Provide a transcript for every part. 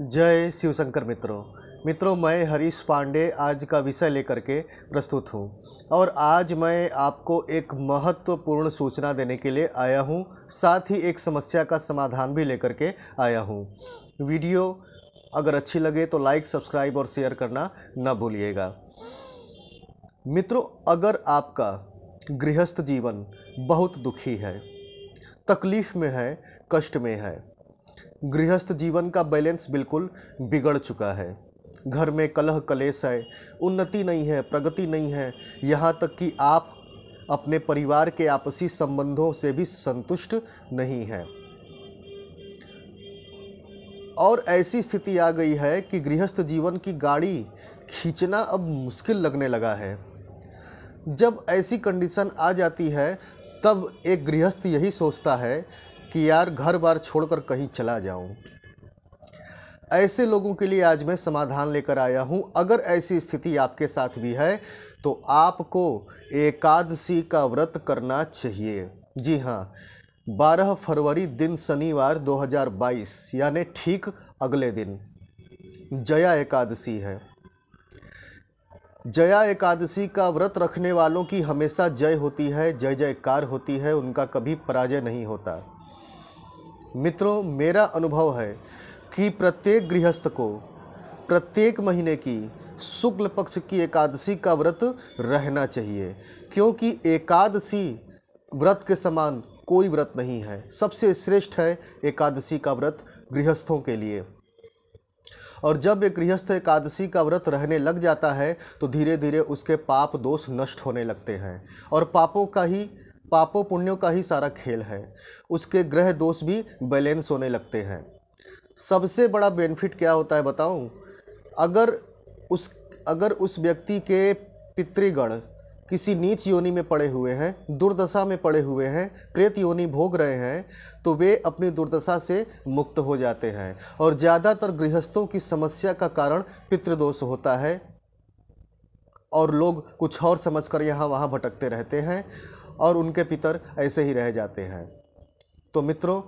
जय शिवशंकर मित्रों मित्रों मैं हरीश पांडे आज का विषय लेकर के प्रस्तुत हूँ और आज मैं आपको एक महत्वपूर्ण सूचना देने के लिए आया हूँ साथ ही एक समस्या का समाधान भी लेकर के आया हूँ वीडियो अगर अच्छी लगे तो लाइक सब्सक्राइब और शेयर करना न भूलिएगा मित्रों अगर आपका गृहस्थ जीवन बहुत दुखी है तकलीफ़ में है कष्ट में है गृहस्थ जीवन का बैलेंस बिल्कुल बिगड़ चुका है घर में कलह कलेश है उन्नति नहीं है प्रगति नहीं है यहाँ तक कि आप अपने परिवार के आपसी संबंधों से भी संतुष्ट नहीं हैं और ऐसी स्थिति आ गई है कि गृहस्थ जीवन की गाड़ी खींचना अब मुश्किल लगने लगा है जब ऐसी कंडीशन आ जाती है तब एक गृहस्थ यही सोचता है कि यार घर बार छोड़कर कहीं चला जाऊं ऐसे लोगों के लिए आज मैं समाधान लेकर आया हूं अगर ऐसी स्थिति आपके साथ भी है तो आपको एकादशी का व्रत करना चाहिए जी हाँ 12 फरवरी दिन शनिवार 2022 यानी ठीक अगले दिन जया एकादशी है जया एकादशी का व्रत रखने वालों की हमेशा जय होती है जय जयकार होती है उनका कभी पराजय नहीं होता मित्रों मेरा अनुभव है कि प्रत्येक गृहस्थ को प्रत्येक महीने की शुक्ल पक्ष की एकादशी का व्रत रहना चाहिए क्योंकि एकादशी व्रत के समान कोई व्रत नहीं है सबसे श्रेष्ठ है एकादशी का व्रत गृहस्थों के लिए और जब एक गृहस्थ एकादशी का व्रत रहने लग जाता है तो धीरे धीरे उसके पाप दोष नष्ट होने लगते हैं और पापों का ही पापों पुण्यों का ही सारा खेल है उसके ग्रह दोष भी बैलेंस होने लगते हैं सबसे बड़ा बेनिफिट क्या होता है बताऊं अगर उस अगर उस व्यक्ति के पितृगण किसी नीच योनि में पड़े हुए हैं दुर्दशा में पड़े हुए हैं प्रेत योनि भोग रहे हैं तो वे अपनी दुर्दशा से मुक्त हो जाते हैं और ज़्यादातर गृहस्थों की समस्या का कारण पितृदोष होता है और लोग कुछ और समझकर यहाँ वहाँ भटकते रहते हैं और उनके पितर ऐसे ही रह जाते हैं तो मित्रों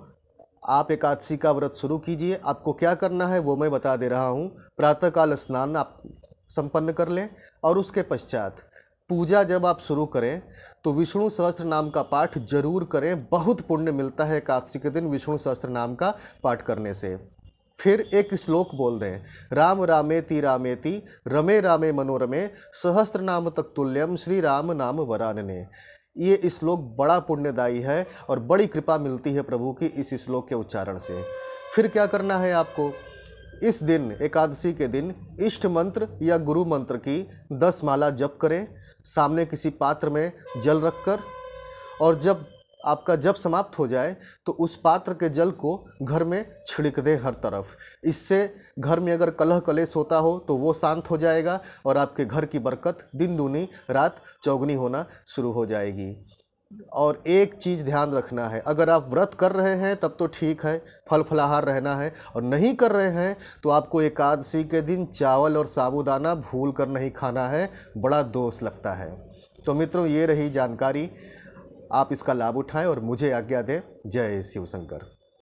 आप एकादशी का व्रत शुरू कीजिए आपको क्या करना है वो मैं बता दे रहा हूँ प्रातःकाल स्नान आप संपन्न कर लें और उसके पश्चात पूजा जब आप शुरू करें तो विष्णु सहस्त्र नाम का पाठ जरूर करें बहुत पुण्य मिलता है एकादशी के दिन विष्णु सहस्त्र नाम का पाठ करने से फिर एक श्लोक बोल दें राम रामेति रामेति रमे रामे मनोरमे सहस्त्र नाम तक तुल्यम श्री राम नाम वरानने ये श्लोक बड़ा पुण्यदायी है और बड़ी कृपा मिलती है प्रभु की इस श्लोक के उच्चारण से फिर क्या करना है आपको इस दिन एकादशी के दिन इष्ट मंत्र या गुरु मंत्र की दस माला जप करें सामने किसी पात्र में जल रखकर और जब आपका जब समाप्त हो जाए तो उस पात्र के जल को घर में छिड़क दें हर तरफ इससे घर में अगर कलह कलेश होता हो तो वो शांत हो जाएगा और आपके घर की बरकत दिन दूनी रात चौगनी होना शुरू हो जाएगी और एक चीज़ ध्यान रखना है अगर आप व्रत कर रहे हैं तब तो ठीक है फल फलाहार रहना है और नहीं कर रहे हैं तो आपको एकादशी के दिन चावल और साबुदाना भूल कर नहीं खाना है बड़ा दोष लगता है तो मित्रों ये रही जानकारी आप इसका लाभ उठाएं और मुझे आज्ञा दें जय शिव शंकर